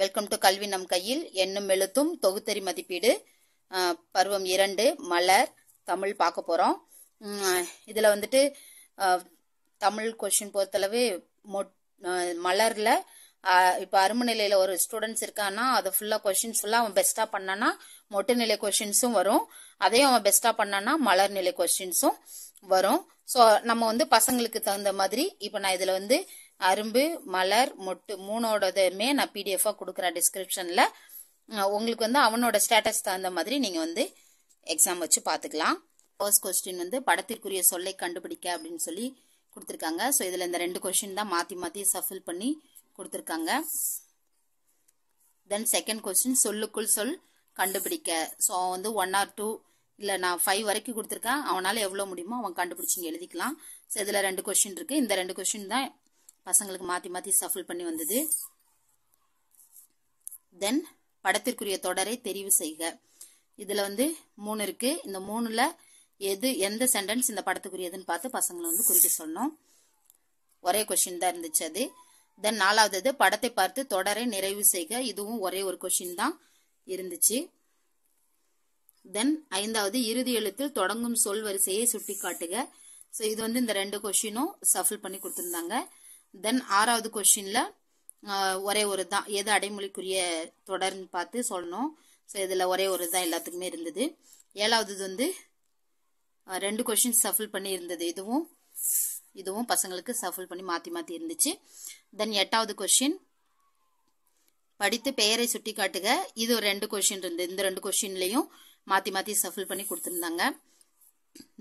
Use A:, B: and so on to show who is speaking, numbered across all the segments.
A: welcome to கல்வி நம் கையில் என்னும் எழுத்தும் தொகுத்தறி மதிப்பீடு பருவம் இரண்டு மலர் தமிழ் பார்க்க போகிறோம் இதில் வந்துட்டு தமிழ் கொஷின் பொறுத்தளவு மொ மலரில் இப்போ அருமநிலையில் ஒரு ஸ்டூடெண்ட்ஸ் இருக்கான்னா அதை ஃபுல்லாக கொஷின்ஸ் ஃபுல்லாக அவன் பெஸ்ட்டாக பண்ணனா மொட்டு நிலை கொஷின்ஸும் வரும் அதையும் அவன் பெஸ்ட்டாக பண்ணனா மலர் நிலை கொஷின்ஸும் வரும் ஸோ நம்ம வந்து பசங்களுக்கு தகுந்த மாதிரி இப்போ நான் இதில் வந்து அரும்பு மலர் மொட்டு மூணோடதுமே நான் பிடிஎஃபாக கொடுக்குறேன் டிஸ்கிரிப்ஷனில் உங்களுக்கு வந்து அவனோட ஸ்டேட்டஸ் தகுந்த மாதிரி நீங்கள் வந்து எக்ஸாம் வச்சு பார்த்துக்கலாம் ஃபர்ஸ்ட் கொஸ்டின் வந்து படத்திற்குரிய சொல்லை கண்டுபிடிக்க அப்படின்னு சொல்லி கொடுத்துருக்காங்க ஸோ இதில் இந்த ரெண்டு கொஸ்டின் தான் மாற்றி மாற்றி சஃபில் பண்ணி கொடுத்துருக்காங்க தென் செகண்ட் கொஸ்டின் சொல்லுக்குள் சொல் கண்டுபிடிக்க ஸோ அவன் வந்து ஒன் ஆர் டூ இல்லை நான் ஃபைவ் வரைக்கும் கொடுத்துருக்கேன் அவனால் எவ்வளோ முடியுமோ அவன் கண்டுபிடிச்சிங்க எழுதிக்கலாம் ஸோ இதில் ரெண்டு கொஸ்டின் இருக்குது இந்த ரெண்டு கொஸ்டின் தான் பசங்களுக்கு மாற்றி மாற்றி சஃபில் பண்ணி வந்தது தென் படத்திற்குரிய தொடரை தெரிவு செய்க இதில் வந்து மூணு இருக்குது இந்த மூணில் எது எந்த சென்டென்ஸ் இந்த படத்துக்குரியதுன்னு பார்த்து பசங்களை வந்து குறிக்க சொன்னோம் ஒரே கொஷின் தான் இருந்துச்சு அது தென் நாலாவது படத்தை பார்த்து தொடரை நிறைவு செய்க இதுவும் ஒரே ஒரு கொஷின் தான் இருந்துச்சு தென் ஐந்தாவது இறுதி எழுத்தில் தொடங்கும் சொல் வரிசையை சுட்டி காட்டுக ஸோ இது வந்து இந்த ரெண்டு கொஷினும் சஃபில் பண்ணி கொடுத்துருந்தாங்க தென் ஆறாவது கொஸ்டின்ல ஒரே ஒரு தான் எது அடைமொழிக்குரிய தொடர்ன்னு பார்த்து சொல்லணும் ஸோ இதில் ஒரே ஒரு தான் எல்லாத்துக்குமே இருந்தது ஏழாவது வந்து ரெண்டு கொஷின் சஃபில் பண்ணி இருந்தது இதுவும் இதுவும் பசங்களுக்கு சஃபில் பண்ணி மாற்றி மாற்றி இருந்துச்சு தென் எட்டாவது கொஷின் படித்து பெயரை சுட்டி காட்டுக இது ஒரு ரெண்டு கொஷின் இருந்தது இந்த ரெண்டு கொஷின்லையும் மாற்றி மாற்றி சஃபில் பண்ணி கொடுத்துருந்தாங்க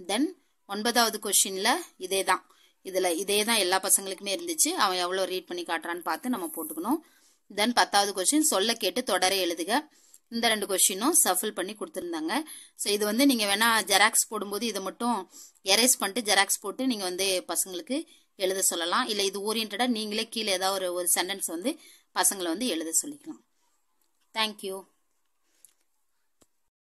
A: தென் ஒன்பதாவது கொஷினில் இதே தான் இதில் இதே தான் எல்லா பசங்களுக்குமே இருந்துச்சு அவன் எவ்வளோ ரீட் பண்ணி காட்டுறான்னு பார்த்து நம்ம போட்டுக்கணும் தென் பத்தாவது கொஸ்டின் சொல்ல கேட்டு தொடர எழுதுக இந்த ரெண்டு கொஸ்டினும் சஃபில் பண்ணி கொடுத்துருந்தாங்க ஸோ இது வந்து நீங்கள் வேணால் ஜெராக்ஸ் போடும்போது இதை மட்டும் எரேஸ் பண்ணிட்டு ஜெராக்ஸ் போட்டு நீங்கள் வந்து பசங்களுக்கு எழுத சொல்லலாம் இல்லை இது ஓரியன்டாக நீங்களே கீழே ஏதாவது ஒரு ஒரு சென்டென்ஸ் வந்து பசங்களை வந்து எழுத சொல்லிக்கலாம் தேங்க்யூ